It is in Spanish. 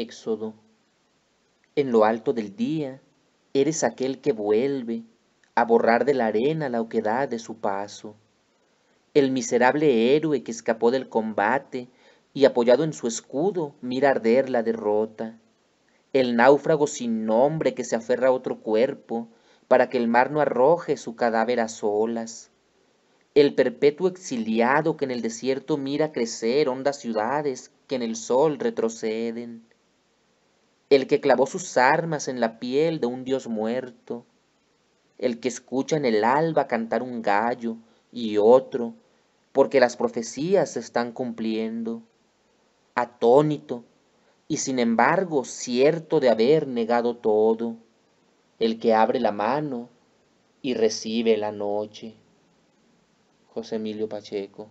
Éxodo. En lo alto del día, eres aquel que vuelve a borrar de la arena la oquedad de su paso. El miserable héroe que escapó del combate y apoyado en su escudo mira arder la derrota. El náufrago sin nombre que se aferra a otro cuerpo para que el mar no arroje su cadáver a solas. El perpetuo exiliado que en el desierto mira crecer hondas ciudades que en el sol retroceden el que clavó sus armas en la piel de un dios muerto, el que escucha en el alba cantar un gallo y otro, porque las profecías se están cumpliendo, atónito y sin embargo cierto de haber negado todo, el que abre la mano y recibe la noche. José Emilio Pacheco.